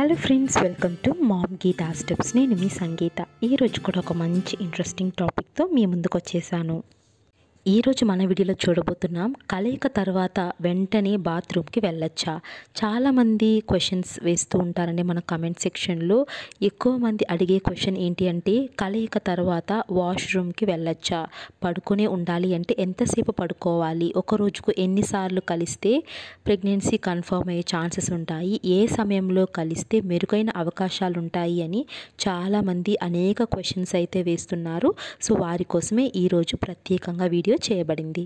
hello friends welcome to mom Geeta steps నేను మీ సంగీత ఈరోజు కూడా ఒక మంచి ఇంట్రెస్టింగ్ టాపిక్తో మీ ముందుకు వచ్చేసాను ఈరోజు మన వీడియోలో చూడబోతున్నాం కలయిక తర్వాత వెంటనే బాత్రూమ్కి వెళ్ళొచ్చా చాలామంది క్వశ్చన్స్ వేస్తూ ఉంటారండి మన కమెంట్ సెక్షన్లో ఎక్కువ మంది అడిగే క్వశ్చన్ ఏంటి అంటే కలయిక తర్వాత వాష్రూమ్కి వెళ్ళొచ్చా పడుకునే ఉండాలి అంటే ఎంతసేపు పడుకోవాలి ఒక రోజుకు ఎన్నిసార్లు కలిస్తే ప్రెగ్నెన్సీ కన్ఫర్మ్ అయ్యే ఛాన్సెస్ ఉంటాయి ఏ సమయంలో కలిస్తే మెరుగైన అవకాశాలు ఉంటాయి అని చాలామంది అనేక క్వశ్చన్స్ అయితే వేస్తున్నారు సో వారి కోసమే ఈరోజు ప్రత్యేకంగా వీడియో చేయబడింది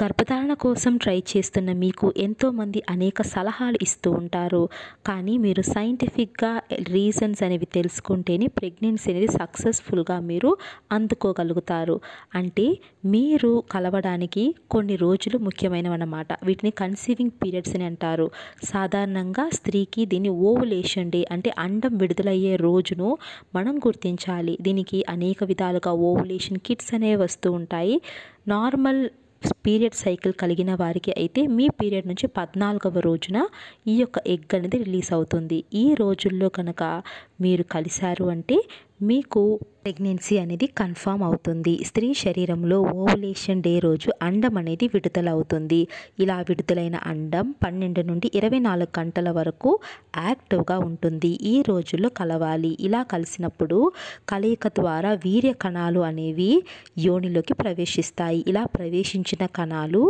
గర్భధారణ కోసం ట్రై చేస్తున్న మీకు ఎంతోమంది అనేక సలహాలు ఇస్తూ ఉంటారు కానీ మీరు సైంటిఫిక్గా రీజన్స్ అనేవి తెలుసుకుంటేనే ప్రెగ్నెన్సీ అనేది సక్సెస్ఫుల్గా మీరు అందుకోగలుగుతారు అంటే మీరు కలవడానికి కొన్ని రోజులు ముఖ్యమైనవన్నమాట వీటిని కన్సీవింగ్ పీరియడ్స్ అని అంటారు సాధారణంగా స్త్రీకి దీన్ని ఓవులేషన్ డే అంటే అండం విడుదలయ్యే రోజును మనం గుర్తించాలి దీనికి అనేక విధాలుగా ఓవులేషన్ కిట్స్ అనేవి వస్తూ ఉంటాయి నార్మల్ పీరియడ్ సైకిల్ కలిగిన వారికి అయితే మీ పీరియడ్ నుంచి పద్నాలుగవ రోజున ఈ యొక్క ఎగ్ అనేది రిలీజ్ అవుతుంది ఈ రోజుల్లో కనుక మీరు కలిశారు అంటే మీకు ప్రెగ్నెన్సీ అనేది కన్ఫామ్ అవుతుంది స్త్రీ శరీరంలో ఓవులేషన్ డే రోజు అండం అనేది విడుదల అవుతుంది ఇలా విడుదలైన అండం పన్నెండు నుండి ఇరవై నాలుగు గంటల వరకు యాక్టివ్గా ఉంటుంది ఈ రోజుల్లో కలవాలి ఇలా కలిసినప్పుడు కలయిక ద్వారా వీర్య కణాలు అనేవి యోనిలోకి ప్రవేశిస్తాయి ఇలా ప్రవేశించిన కణాలు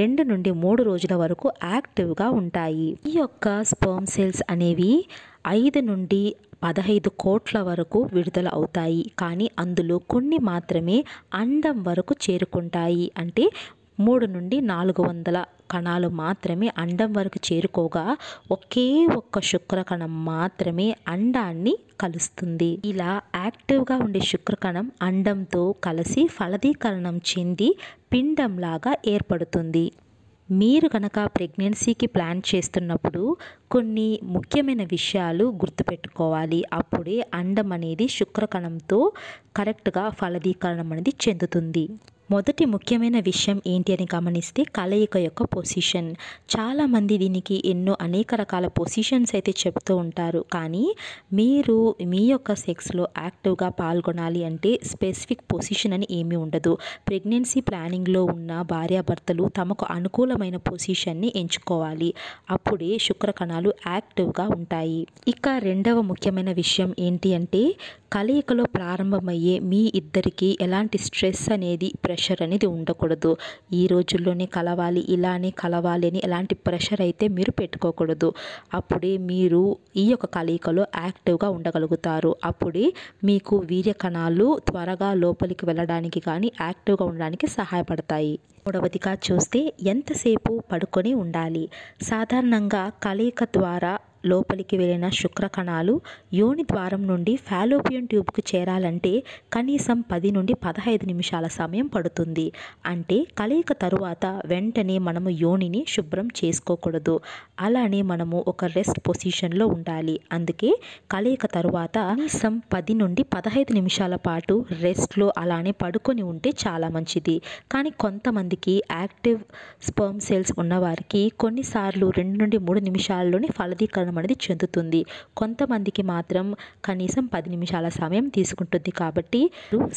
రెండు నుండి మూడు రోజుల వరకు యాక్టివ్గా ఉంటాయి ఈ యొక్క స్పర్మ్ సెల్స్ అనేవి ఐదు నుండి పదహైదు కోట్ల వరకు విడుదల అవుతాయి కానీ అందులో కొన్ని మాత్రమే అండం వరకు చేరుకుంటాయి అంటే మూడు నుండి నాలుగు వందల కణాలు మాత్రమే అండం వరకు చేరుకోగా ఒకే ఒక్క శుక్రకణం మాత్రమే అండాన్ని కలుస్తుంది ఇలా యాక్టివ్గా ఉండే శుక్రకణం అండంతో కలిసి ఫలదీకరణం చెంది పిండంలాగా ఏర్పడుతుంది మీరు కనుక ప్రెగ్నెన్సీకి ప్లాన్ చేస్తున్నప్పుడు కొన్ని ముఖ్యమైన విషయాలు గుర్తుపెట్టుకోవాలి అప్పుడే అండం అనేది శుక్రకణంతో కరెక్ట్గా ఫలదీకరణం అనేది చెందుతుంది మొదటి ముఖ్యమైన విషయం ఏంటి అని గమనిస్తే కలయిక యొక్క పొజిషన్ చాలామంది దీనికి ఎన్నో అనేక రకాల పొజిషన్స్ అయితే చెప్తూ ఉంటారు కానీ మీరు మీ యొక్క సెక్స్లో యాక్టివ్గా పాల్గొనాలి అంటే స్పెసిఫిక్ పొజిషన్ అని ఏమీ ఉండదు ప్రెగ్నెన్సీ ప్లానింగ్లో ఉన్న భార్యాభర్తలు తమకు అనుకూలమైన పొజిషన్ని ఎంచుకోవాలి అప్పుడే శుక్రకణాలు యాక్టివ్గా ఉంటాయి ఇక రెండవ ముఖ్యమైన విషయం ఏంటి అంటే కలయికలో ప్రారంభమయ్యే మీ ఇద్దరికి ఎలాంటి స్ట్రెస్ అనేది ప్ర ప్రెషర్ అనేది ఉండకూడదు ఈ రోజుల్లోనే కలవాలి ఇలానే కలవాలి అని ఎలాంటి ప్రెషర్ అయితే మీరు పెట్టుకోకూడదు అప్పుడే మీరు ఈ యొక్క కలయికలో యాక్టివ్గా ఉండగలుగుతారు అప్పుడే మీకు వీర్య కణాలు త్వరగా లోపలికి వెళ్ళడానికి కానీ యాక్టివ్గా ఉండడానికి సహాయపడతాయి మూడవదిగా చూస్తే ఎంతసేపు పడుకొని ఉండాలి సాధారణంగా కలయిక ద్వారా లోపలికి వెళ్ళిన శుక్రకణాలు యోని ద్వారం నుండి ఫాలోపియన్ ట్యూబ్కు చేరాలంటే కనీసం పది నుండి పదహైదు నిమిషాల సమయం పడుతుంది అంటే కలయిక తరువాత వెంటనే మనము యోనిని శుభ్రం చేసుకోకూడదు అలానే మనము ఒక రెస్ట్ పొజిషన్లో ఉండాలి అందుకే కలయిక తరువాత కనీసం పది నుండి పదహైదు నిమిషాల పాటు రెస్ట్లో అలానే పడుకొని ఉంటే చాలా మంచిది కానీ కొంతమంది మందికి యాక్టివ్ స్పర్మ్ సెల్స్ ఉన్నవారికి కొన్నిసార్లు రెండు నుండి మూడు నిమిషాల్లోనే ఫలదీకరణం అనేది చెందుతుంది కొంతమందికి మాత్రం కనీసం పది నిమిషాల సమయం తీసుకుంటుంది కాబట్టి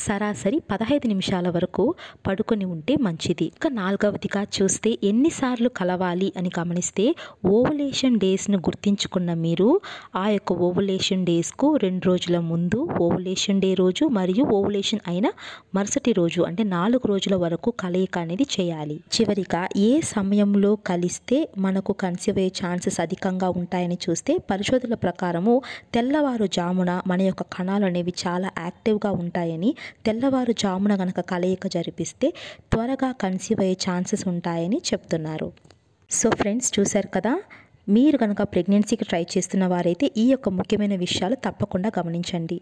సరాసరి పదహైదు నిమిషాల వరకు పడుకొని ఉంటే మంచిది ఇక నాలుగవదిగా చూస్తే ఎన్నిసార్లు కలవాలి అని గమనిస్తే ఓవులేషన్ డేస్ను గుర్తించుకున్న మీరు ఆ యొక్క ఓవులేషన్ డేస్కు రెండు రోజుల ముందు ఓవులేషన్ డే రోజు మరియు ఓవులేషన్ అయిన మరుసటి రోజు అంటే నాలుగు రోజుల వరకు కలయిక అనేది అనేది చేయాలి చివరిగా ఏ సమయంలో కలిస్తే మనకు కన్సీవ్ అయ్యే ఛాన్సెస్ అధికంగా ఉంటాయని చూస్తే పరిశోధనల ప్రకారము తెల్లవారుజామున మన యొక్క కణాలు అనేవి చాలా యాక్టివ్గా ఉంటాయని తెల్లవారుజామున గనక కలయిక జరిపిస్తే త్వరగా కన్సీవ్ అయ్యే ఛాన్సెస్ ఉంటాయని చెప్తున్నారు సో ఫ్రెండ్స్ చూశారు కదా మీరు కనుక ప్రెగ్నెన్సీకి ట్రై చేస్తున్న వారైతే ఈ యొక్క ముఖ్యమైన విషయాలు తప్పకుండా గమనించండి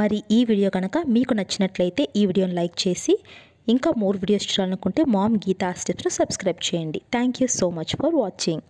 మరి ఈ వీడియో కనుక మీకు నచ్చినట్లయితే ఈ వీడియోని లైక్ చేసి ఇంకా మోర్ వీడియోస్ చూడాలనుకుంటే మామ్ గీతా స్టెప్స్ను సబ్స్క్రైబ్ చేయండి thank you so much for watching